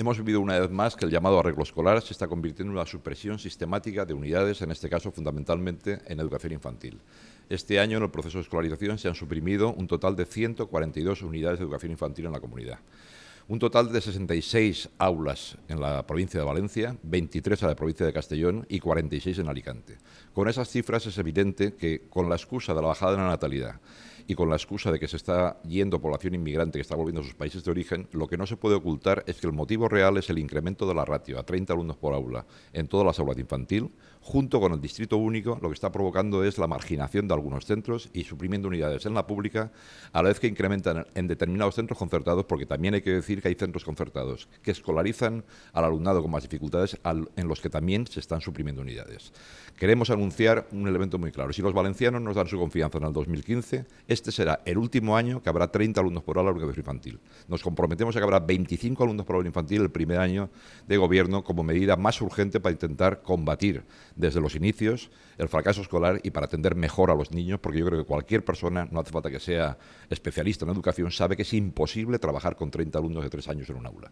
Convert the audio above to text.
Hemos vivido una vez más que el llamado arreglo escolar se está convirtiendo en una supresión sistemática de unidades, en este caso fundamentalmente en educación infantil. Este año en el proceso de escolarización se han suprimido un total de 142 unidades de educación infantil en la comunidad. Un total de 66 aulas en la provincia de Valencia, 23 en la provincia de Castellón y 46 en Alicante. Con esas cifras es evidente que, con la excusa de la bajada de la natalidad y con la excusa de que se está yendo población inmigrante que está volviendo a sus países de origen, lo que no se puede ocultar es que el motivo real es el incremento de la ratio a 30 alumnos por aula en todas las aulas de infantil, junto con el distrito único, lo que está provocando es la marginación de algunos centros y suprimiendo unidades en la pública, a la vez que incrementan en determinados centros concertados, porque también hay que decir que hay centros concertados que escolarizan al alumnado con más dificultades, en los que también se están suprimiendo unidades. Queremos anunciar un elemento muy claro. Si los valencianos nos dan su confianza en el 2015, este será el último año que habrá 30 alumnos por aula de infantil. Nos comprometemos a que habrá 25 alumnos por aula infantil el primer año de gobierno como medida más urgente para intentar combatir desde los inicios el fracaso escolar y para atender mejor a los niños, porque yo creo que cualquier persona, no hace falta que sea especialista en educación, sabe que es imposible trabajar con 30 alumnos de tres años en un aula.